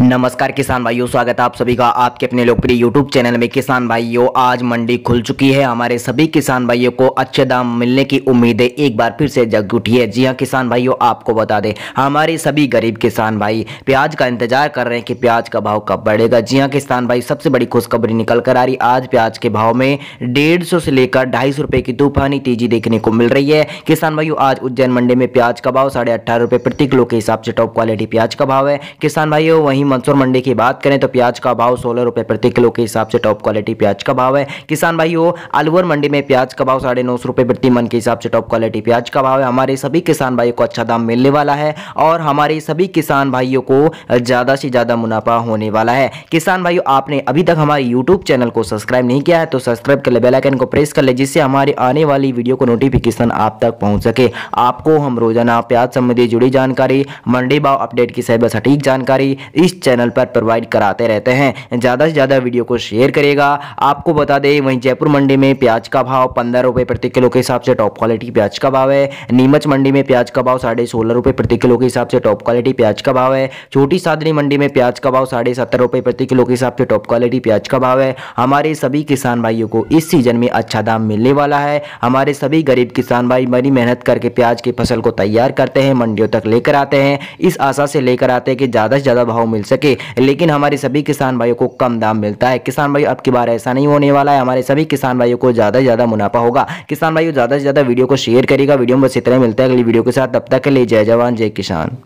नमस्कार किसान भाइयों स्वागत है आप सभी का आपके अपने लोकप्रिय यूट्यूब चैनल में किसान भाइयों आज मंडी खुल चुकी है हमारे सभी किसान भाइयों को अच्छे दाम मिलने की उम्मीदें एक बार फिर से जग उठी है जी हां किसान भाइयों आपको बता दें हमारे सभी गरीब किसान भाई प्याज का इंतजार कर रहे हैं कि प्याज का भाव कब बढ़ेगा जी हाँ किसान भाई सबसे बड़ी खुशखबरी निकल कर आ रही आज प्याज के भाव में डेढ़ से लेकर ढाई रुपये की तूफानी तेजी देखने को मिल रही है किसान भाइयों आज उज्जैन मंडी में प्याज का भाव साढ़े अट्ठारह प्रति किलो के हिसाब से टॉप क्वालिटी प्याज का भाव है किसान भाइयों वहीं वहीं मंसूर मंडी की बात करें तो प्याज का भाव सोलह रुपये प्रति किलो के हिसाब से टॉप क्वालिटी प्याज का भाव है किसान भाई हो अलवर मंडी में प्याज का भाव साढ़े नौ सौ रुपये प्रति मन के हिसाब से टॉप क्वालिटी प्याज का भाव है हमारे सभी किसान भाइयों को अच्छा दाम मिलने वाला है और हमारे सभी किसान भाइयों को ज़्यादा से ज़्यादा मुनाफा होने वाला है किसान भाइयों आपने अभी तक हमारे यूट्यूब चैनल को सब्सक्राइब नहीं किया है तो सब्सक्राइब कर ले बेलाइकन को प्रेस कर ले जिससे हमारे आने वाली वीडियो को नोटिफिकेशन आप तक पहुँच सके आपको हम रोजाना प्याज संबंधी जुड़ी जानकारी मंडी भाव अपडेट की सैबल सटीक जानकारी इस इस चैनल पर प्रोवाइड कराते रहते हैं ज़्यादा से ज़्यादा वीडियो को शेयर करेगा आपको बता दें वहीं जयपुर मंडी में प्याज का भाव पंद्रह रुपये प्रति किलो के हिसाब से टॉप क्वालिटी प्याज का भाव है नीमच मंडी में प्याज का भाव साढ़े सोलह रुपये प्रति किलो के हिसाब से टॉप क्वालिटी प्याज का भाव है छोटी सादरी मंडी में प्याज का भाव साढ़े सत्तर रुपये प्रति किलो के हिसाब से टॉप क्वालिटी प्याज का भाव है हमारे सभी किसान भाइयों को इस सीजन में अच्छा दाम मिलने वाला है हमारे सभी गरीब किसान भाई बड़ी मेहनत करके प्याज की फसल को तैयार करते हैं मंडियों तक लेकर आते हैं इस आशा से लेकर आते हैं कि ज़्यादा से ज़्यादा भाव मिल सके लेकिन हमारे सभी किसान भाइयों को कम दाम मिलता है किसान भाई अब की बार ऐसा नहीं होने वाला है हमारे सभी किसान भाइयों को ज़्यादा से ज़्यादा मुनाफा होगा किसान भाइयों ज़्यादा से ज़्यादा वीडियो को शेयर करेगा वीडियो में बस इतना ही मिलता है अगली वीडियो के साथ तब तक के लिए जय जवान जय किसान